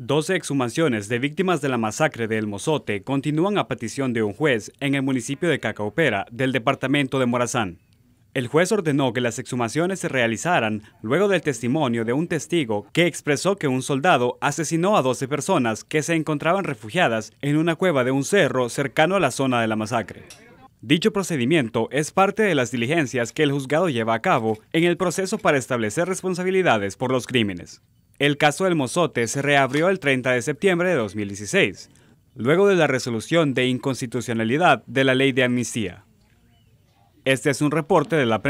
12 exhumaciones de víctimas de la masacre de El Mozote continúan a petición de un juez en el municipio de Cacaopera, del departamento de Morazán. El juez ordenó que las exhumaciones se realizaran luego del testimonio de un testigo que expresó que un soldado asesinó a 12 personas que se encontraban refugiadas en una cueva de un cerro cercano a la zona de la masacre. Dicho procedimiento es parte de las diligencias que el juzgado lleva a cabo en el proceso para establecer responsabilidades por los crímenes. El caso del Mozote se reabrió el 30 de septiembre de 2016, luego de la resolución de inconstitucionalidad de la ley de amnistía. Este es un reporte de la